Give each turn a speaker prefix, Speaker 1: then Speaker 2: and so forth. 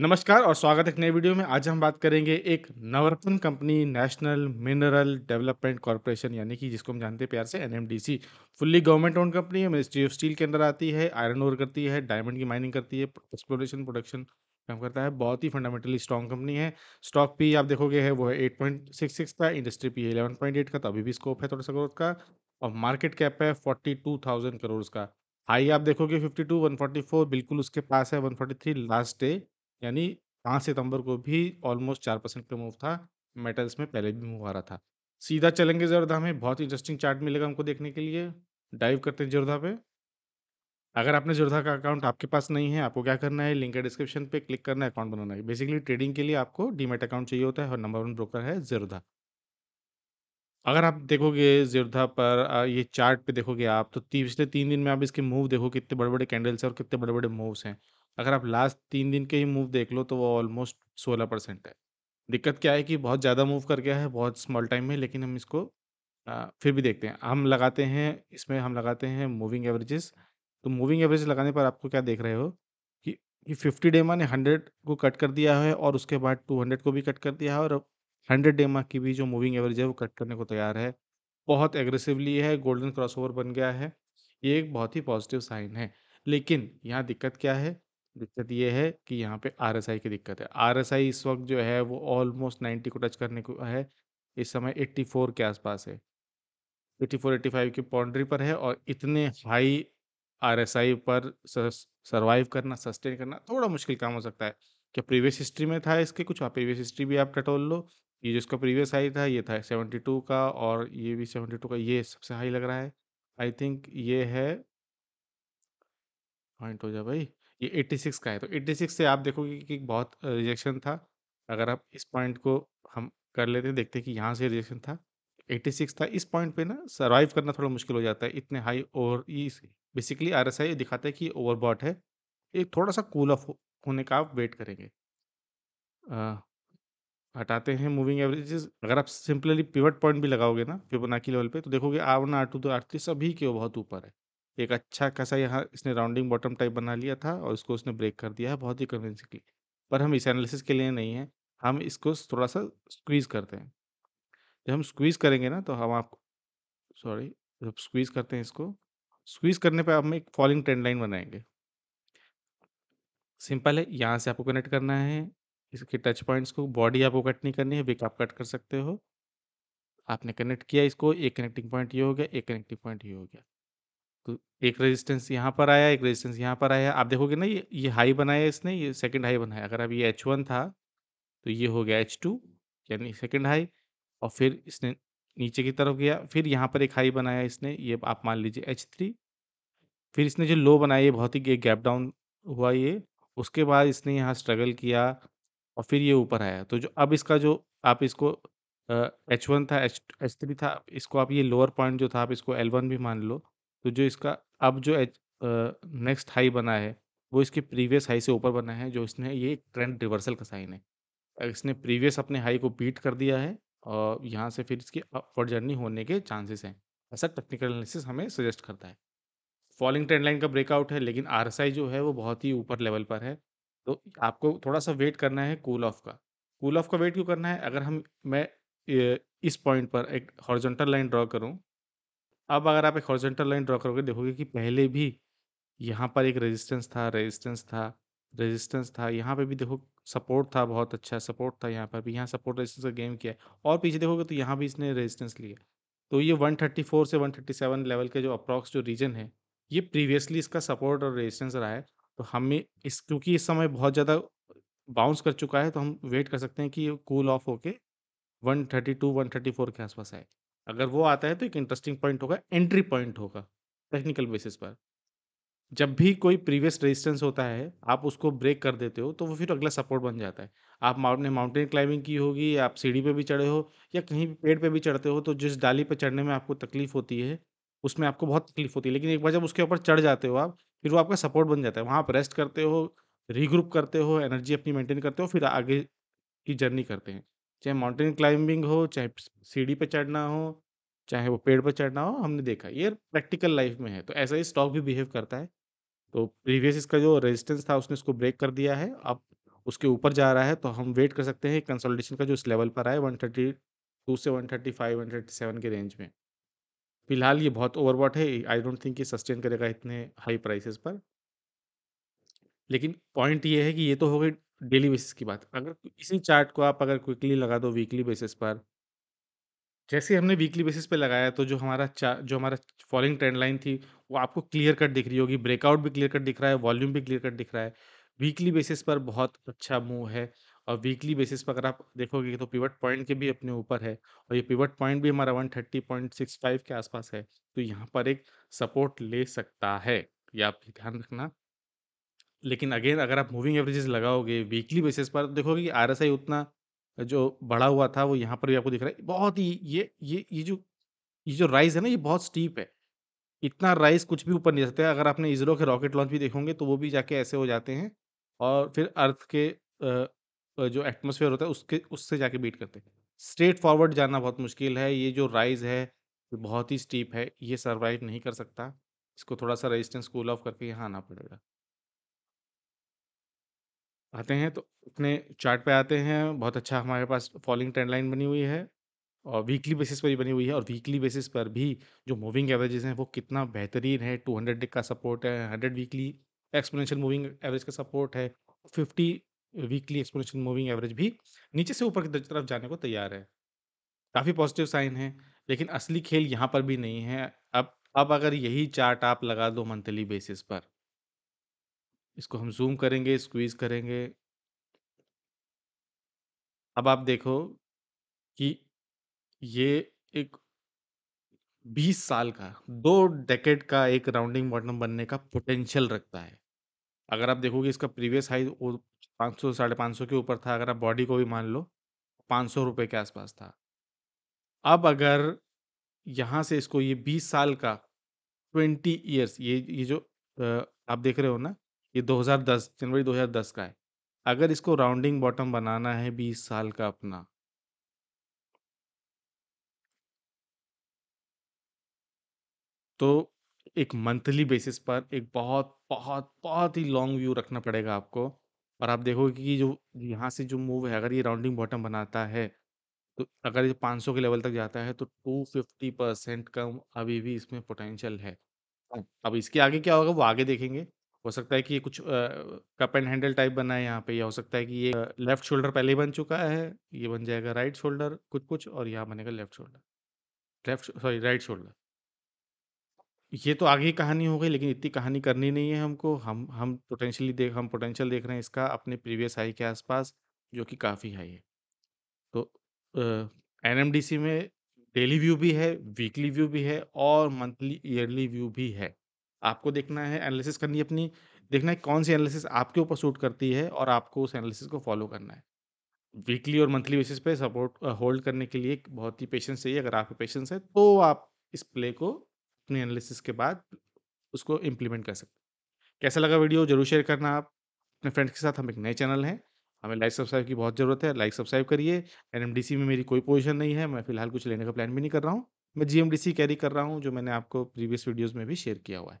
Speaker 1: नमस्कार और स्वागत है एक नए वीडियो में आज हम बात करेंगे एक Navratna company national mineral development corporation यानी कि जिसको हम जानते हैं प्यार से NMDC fully government own company है मिनिस्ट्री ऑफ स्टील के अंदर आती है आयरन ओर करती है डायमंड की माइनिंग करती है एक्सप्लोरेशन प्रोडक्शन काम करता है बहुत ही फंडामेंटली स्ट्रॉन्ग कंपनी है स्टॉक पी आप देखोगे है वो है एट पॉइंट सिक्स सिक्स का इंडस्ट्री पी है इलेवन पॉइंट एट का तो अभी भी स्कोप है थोड़ा सा ग्रोथ का और मार्केट कैप है फोर्टी टू थाउजेंड करोड़ का हाई आप देखोगे fifty two one forty four बिल्कुल उसके पास है one forty three last day यानी पाँच सितंबर को भी ऑलमोस्ट चार परसेंट का मूव था, मेटल्स में पहले भी मूव आ रहा था। सीधा चलेंगे जरदा में बहुत इंटरेस्टिंग चार्ट मिलेगा हमको देखने के लिए, डाइव करते हैं जरदा पे। अगर आपने जरदा का अकाउंट आपके पास नहीं है, आपको क्या करना है लिंक है डिस्क्रिप्शन पे क्लिक करना है, अकाउंट बनाना है। बेसिकली ट्रेडिंग के लिए आपको डीमेट अकाउंट चाहिए होता है और नंबर वन ब्रोकर है जरदा अगर आप देखोगे जरदा पर ये चार्ट पे देखोगे आप तो पिछले तीन दिन में आप इसके मूव देखो कितने बड़े-बड़े कैंडल्स हैं और कितने बड़े-बड़े मूव्स हैं। अगर आप लास्ट तीन दिन के ही मूव देख लो तो वो ऑलमोस्ट सोलह परसेंट है दिक्कत क्या है कि बहुत ज़्यादा मूव कर गया है बहुत स्मॉल टाइम में लेकिन हम इसको आ, फिर भी देखते हैं हम लगाते हैं इसमें हम लगाते हैं मूविंग एवरेजेस तो मूविंग एवरेज लगाने पर आपको क्या देख रहे हो कि ये फिफ्टी डेमा ने हंड्रेड को कट कर दिया है और उसके बाद टू हंड्रेड को भी कट कर दिया है और हंड्रेड डेमा की भी जो मूविंग एवरेज है वो कट करने को तैयार है बहुत एग्रेसिवली है गोल्डन क्रॉसओवर बन गया है ये एक बहुत ही पॉजिटिव साइन है लेकिन यहाँ दिक्कत क्या है दिक्कत ये है कि यहाँ पे आर की दिक्कत है। आर इस वक़्त जो है वो ऑलमोस्ट नाइन्टी को टच करने को है। इस समय फोर के है एट्टी है एट्टी फाइव की बाउंड्री पर है और इतने अच्छा। हाई आर पर सर्वाइव करना, सस्टेन करना थोड़ा मुश्किल काम हो सकता है। क्या प्रीवियस हिस्ट्री में था इसके कुछ? हाँ, प्रीवियस हिस्ट्री भी आप टटोल लो। ये जो इसका प्रीवियस हाई था ये था सेवेंटी टू का और ये भी सेवेंटी टू का ये सबसे हाई लग रहा है। आई थिंक ये है पॉइंट हो जा भाई। ये 86 का है तो 86 से आप देखोगे कि बहुत रिजेक्शन था। अगर आप इस पॉइंट को हम कर लेते हैं, देखते हैं कि यहाँ से रिजेक्शन था। 86 था इस पॉइंट पे ना सर्वाइव करना थोड़ा मुश्किल हो जाता है इतने हाई ओवर इस बेसिकली ये दिखाता है कि ओवरबॉट है। एक थोड़ा-सा कूल ऑफ होने का आप वेट करेंगे। हटाते हैं मूविंग एवरेजेस अगर आप सिंपली पिवट पॉइंट भी लगाओगे ना फिबोनाची लेवल पे तो देखोगे आर टू तो थ्री सभी के बहुत ऊपर है। एक अच्छा खासा यहाँ इसने राउंडिंग बॉटम टाइप बना लिया था और इसको उसने ब्रेक कर दिया है बहुत ही कन्विंसिंगली पर हम इस एनालिसिस के लिए नहीं है हम इसको थोड़ा सा स्क्वीज़ करते हैं जब हम स्क्वीज़ करेंगे ना तो हम आप सॉरी जब स्क्वीज़ करते हैं इसको स्क्वीज़ करने पर हम एक फॉलिंग ट्रेंड लाइन बनाएंगे सिंपल है यहाँ से आपको कनेक्ट करना है इसके टच पॉइंट्स को बॉडी आपको कट नहीं करनी है विक आप कट कर सकते हो आपने कनेक्ट किया इसको एक कनेक्टिंग पॉइंट ये हो गया एक कनेक्टिंग पॉइंट ये हो गया तो एक रेजिस्टेंस यहाँ पर आया एक रेजिस्टेंस यहाँ पर आया आप देखोगे ना ये ये हाई बनाया इसने ये सेकंड हाई बनाया अगर अब ये एच वन था तो ये हो गया एच टू यानी सेकंड हाई और फिर इसने नीचे की तरफ गया फिर यहाँ पर एक हाई बनाया इसने ये आप मान लीजिए एच थ्री फिर इसने जो लो बनाया ये बहुत ही गैप डाउन हुआ ये उसके बाद इसने यहाँ स्ट्रगल किया और फिर ये ऊपर आया तो जो अब इसका जो आप इसको एच वन था एच एच थ्री था इसको आप ये लोअर पॉइंट जो था आप इसको एल वन भी मान लो तो जो इसका अब जो एच नेक्स्ट हाई बना है वो इसके प्रीवियस हाई से ऊपर बना है जो इसने ये एक ट्रेंड रिवर्सल का साइन है इसने प्रीवियस अपने हाई को बीट कर दिया है और यहाँ से फिर इसकी अपवर्ड जर्नी होने के चांसेस हैं ऐसा टेक्निकल एनालिसिस हमें सजेस्ट करता है फॉलिंग ट्रेंड लाइन का ब्रेकआउट है लेकिन आर जो है वो बहुत ही ऊपर लेवल पर है तो आपको थोड़ा सा वेट करना है कूल ऑफ का कूल ऑफ का वेट क्यों करना है अगर हम मैं इस पॉइंट पर एक हॉर्जेंटल लाइन ड्रॉ करूँ अब अगर आप एक हॉरिजॉन्टल लाइन ड्रॉ करोगे देखोगे कि पहले भी यहाँ पर एक रेजिस्टेंस था रेजिस्टेंस था रेजिस्टेंस था यहाँ पे भी देखो सपोर्ट था बहुत अच्छा सपोर्ट था यहाँ पर भी यहाँ सपोर्ट रेजिस्टेंस का गेम किया है और पीछे देखोगे तो यहाँ भी इसने रेजिस्टेंस लिया तो ये 134 से 137 लेवल के जो अप्रॉक्स जो रीजन है ये प्रीवियसली इसका सपोर्ट और रेजिस्टेंस रहा है तो हमें इस क्योंकि इस समय बहुत ज़्यादा बाउंस कर चुका है तो हम वेट कर सकते हैं कि ये कूल ऑफ होके 132 134 के आसपास आए अगर वो आता है तो एक इंटरेस्टिंग पॉइंट होगा एंट्री पॉइंट होगा टेक्निकल बेसिस पर जब भी कोई प्रीवियस रेजिस्टेंस होता है आप उसको ब्रेक कर देते हो तो वो फिर अगला सपोर्ट बन जाता है आप आपने माउंटेन क्लाइंबिंग की होगी आप सीढ़ी पे भी चढ़े हो या कहीं भी पेड़ पे भी चढ़ते हो तो जिस डाली पे चढ़ने में आपको तकलीफ होती है उसमें आपको बहुत तकलीफ होती है लेकिन एक बार जब उसके ऊपर चढ़ जाते हो आप फिर वो आपका सपोर्ट बन जाता है वहाँ आप रेस्ट करते हो रीग्रुप करते हो एनर्जी अपनी मेंटेन करते हो फिर आगे की जर्नी करते हैं चाहे माउंटेन क्लाइंबिंग हो, चाहे सीढ़ी पर चढ़ना हो, चाहे वो पेड़ पर चढ़ना हो, हमने देखा। ये प्रैक्टिकल लाइफ में है, तो ऐसा ही स्टॉक भी बिहेव करता है। तो प्रीवियस इसका जो रेजिस्टेंस था, उसने इसको ब्रेक कर दिया है, अब उसके ऊपर जा रहा है, तो हम वेट कर सकते हैं कंसोलिडेशन का जो इस लेवल पर आए, वन थर्टी टू से one one thirty five thirty seven के रेंज में। फिलहाल ये बहुत ओवरबॉट है, आई डोंट थिंक ये सस्टेन करेगा इतने हाई प्राइसेस पर। लेकिन पॉइंट ये है कि ये तो हो गई डेली बेसिस की बात। अगर इसी चार्ट को आप अगर क्विकली लगा दो वीकली बेसिस पर जैसे हमने वीकली बेसिस पे लगाया तो जो हमारा जो हमारा फॉलिंग ट्रेंड लाइन थी, वो आपको क्लियर कट दिख रही होगी। ब्रेकआउट भी क्लियर कट दिख रहा है, वॉल्यूम भी क्लियर कट दिख रहा है। वीकली बेसिस पर बहुत अच्छा मूव है और वीकली बेसिस पर अगर आप देखोगे तो पिवट पॉइंट के भी अपने ऊपर है और ये पिवट पॉइंट भी हमारा फाइव के आसपास है। तो यहाँ पर एक सपोर्ट ले सकता है, ये आप ध्यान रखना। लेकिन अगेन अगर आप मूविंग एवरेजेस लगाओगे वीकली बेसिस पर देखोगे कि आर उतना जो बढ़ा हुआ था वो यहाँ पर भी आपको दिख रहा है बहुत ही ये ये ये जो ये जो राइज है ना ये बहुत स्टीप है इतना राइज कुछ भी ऊपर नहीं सकता अगर आपने इसरो के रॉकेट लॉन्च भी देखोगे तो वो भी जाके ऐसे हो जाते हैं और फिर अर्थ के जो एटमोसफेयर होता है उसके उससे जाके बीट करते हैं स्ट्रेट फॉरवर्ड जाना बहुत मुश्किल है ये जो राइज है ये बहुत ही स्टीप है ये सर्वाइव नहीं कर सकता इसको थोड़ा सा रेजिस्टेंस कूल ऑफ करके यहाँ आना पड़ेगा आते हैं तो अपने चार्ट पे आते हैं, बहुत अच्छा हमारे पास फॉलिंग ट्रेंड लाइन बनी हुई है और वीकली बेसिस पर भी बनी हुई है और वीकली बेसिस पर भी जो मूविंग एवरेजेस हैं वो कितना बेहतरीन है, टू हंड्रेड का सपोर्ट है, hundred weekly exponential moving average का सपोर्ट है, fifty weekly exponential moving average भी नीचे से ऊपर की तरफ जाने को तैयार है। काफ़ी पॉजिटिव साइन है, लेकिन असली खेल यहाँ पर भी नहीं है। अब अब अगर यही चार्ट आप लगा दो मंथली बेसिस पर इसको हम ज़ूम करेंगे, स्क्वीज़ करेंगे। अब आप देखो कि ये एक 20 साल का, दो डेकेड का एक राउंडिंग बॉटम बनने का पोटेंशियल रखता है। अगर आप देखोगे इसका प्रीवियस हाई वो 500 साढ़े सौ के ऊपर था, अगर आप बॉडी को भी मान लो, पाँच रुपये के आसपास था। अब अगर यहाँ से इसको ये 20 साल का 20 इयर्स ये ये जो आप देख रहे हो ना? ये 2010 जनवरी 2010 का है अगर इसको राउंडिंग बॉटम बनाना है बीस साल का अपना तो एक मंथली बेसिस पर एक बहुत बहुत बहुत ही लॉन्ग व्यू रखना पड़ेगा आपको और आप देखोगे कि जो यहाँ से जो मूव है अगर ये राउंडिंग बॉटम बनाता है तो अगर ये 500 के लेवल तक जाता है तो 250 परसेंट कम अभी भी इसमें पोटेंशियल है अब इसके आगे क्या होगा वो आगे देखेंगे हो सकता है कि ये कुछ कप एंड हैंडल टाइप बना है यहाँ पे या हो सकता है कि ये लेफ्ट शोल्डर पहले ही बन चुका है ये बन जाएगा राइट शोल्डर कुछ कुछ और यहाँ बनेगा left shoulder left sorry right shoulder ये तो आगे कहानी हो गई लेकिन इतनी कहानी करनी नहीं है हमको हम हम पोटेंशियली देख हम पोटेंशियल देख रहे हैं इसका अपने प्रीवियस हाई के आसपास जो कि काफ़ी हाई है तो एनएमडीसी में डेली व्यू भी है वीकली व्यू भी है और मंथली ईयरली व्यू भी है आपको देखना है एनालिसिस करनी है अपनी, देखना है कौन-सी एनालिसिस आपके ऊपर सूट करती है और आपको उस एनालिसिस को फॉलो करना है। वीकली और मंथली बेसिस पे सपोर्ट होल्ड करने के लिए एक बहुत ही पेशेंस चाहिए, अगर आपके पेशेंस है तो आप इस प्ले को अपने एनालिसिस के बाद उसको इम्प्लीमेंट कर सकते हैं। कैसा लगा वीडियो ज़रूर शेयर करना आप अपने फ्रेंड्स के साथ, हम एक नए चैनल हैं, हमें लाइक सब्सक्राइब की बहुत ज़रूरत है, लाइक सब्सक्राइब करिए। सी में मेरी कोई पोजीशन नहीं है, मैं फिलहाल कुछ लेने का प्लान भी नहीं कर रहा हूँ। मैं सी कैरी कर रहा हूँ, जो मैंने आपको प्रीवियस वीडियोज़ में भी शेयर किया हुआ है।